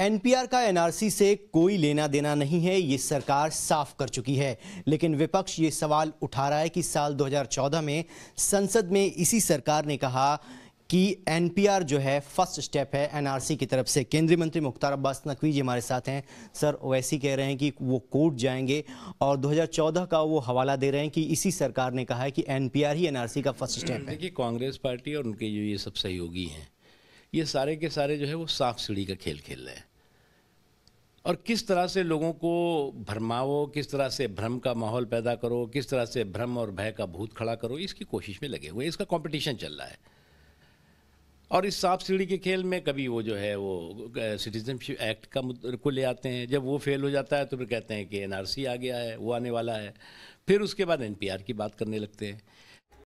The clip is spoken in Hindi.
एनपीआर का एनआरसी से कोई लेना देना नहीं है ये सरकार साफ कर चुकी है लेकिन विपक्ष ये सवाल उठा रहा है कि साल 2014 में संसद में इसी सरकार ने कहा कि एनपीआर जो है फर्स्ट स्टेप है एनआरसी की तरफ से केंद्रीय मंत्री मुख्तार अब्बास नकवी जी हमारे साथ हैं सर ओवैसी कह रहे हैं कि वो कोर्ट जाएंगे और 2014 का वो हवाला दे रहे हैं कि इसी सरकार ने कहा है कि एनपीआर ही एनआरसी का फर्स्ट स्टेप है देखिए कांग्रेस पार्टी और उनके जो ये सब सहयोगी हैं ये सारे के सारे जो है वो साफ सीढ़ी का खेल खेल रहे हैं और किस तरह से लोगों को भरमाओ किस तरह से भ्रम का माहौल पैदा करो किस तरह से भ्रम और भय का भूत खड़ा करो इसकी कोशिश में लगे हुए इसका कंपटीशन चल रहा है और इस सांप सीढ़ी के खेल में कभी वो जो है वो सिटीजनशिप एक्ट का को ले आते हैं जब वो फेल हो जाता है तो फिर कहते हैं कि एनआरसी आ गया है वो आने वाला है फिर उसके बाद एनपीआर की बात करने लगते हैं